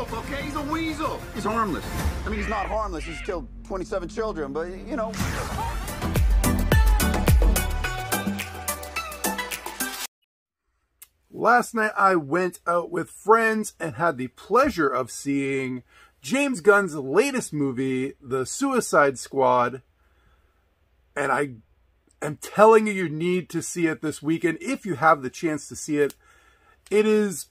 okay? He's a weasel. He's harmless. I mean, he's not harmless. He's killed 27 children, but, you know. Last night, I went out with friends and had the pleasure of seeing James Gunn's latest movie, The Suicide Squad. And I am telling you, you need to see it this weekend if you have the chance to see it. It is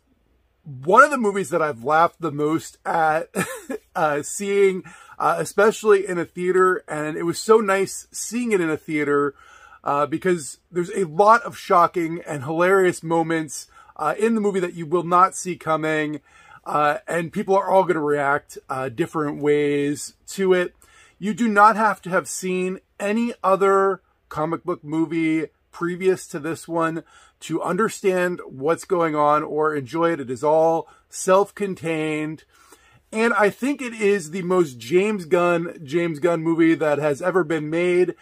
one of the movies that I've laughed the most at uh, seeing, uh, especially in a theater, and it was so nice seeing it in a theater uh, because there's a lot of shocking and hilarious moments uh, in the movie that you will not see coming, uh, and people are all going to react uh, different ways to it. You do not have to have seen any other comic book movie previous to this one to understand what's going on or enjoy it. It is all self-contained. And I think it is the most James Gunn, James Gunn movie that has ever been made.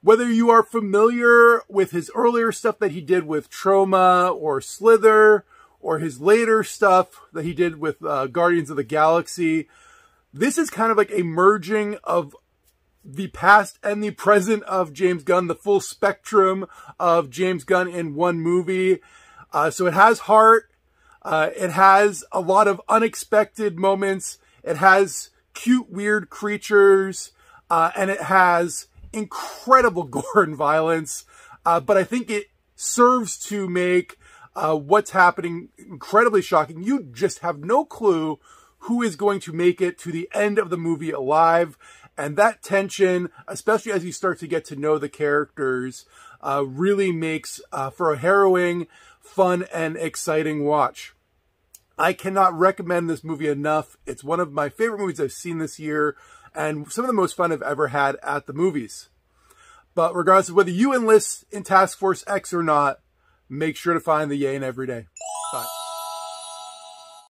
Whether you are familiar with his earlier stuff that he did with Trauma or Slither or his later stuff that he did with uh, Guardians of the Galaxy, this is kind of like a merging of the past and the present of James Gunn, the full spectrum of James Gunn in one movie. Uh, so it has heart. Uh, it has a lot of unexpected moments. It has cute, weird creatures. Uh, and it has incredible gore and violence. Uh, but I think it serves to make uh, what's happening incredibly shocking. You just have no clue who is going to make it to the end of the movie alive. And that tension, especially as you start to get to know the characters, uh, really makes uh, for a harrowing, fun, and exciting watch. I cannot recommend this movie enough. It's one of my favorite movies I've seen this year and some of the most fun I've ever had at the movies. But regardless of whether you enlist in Task Force X or not, make sure to find the Yane every day. Bye.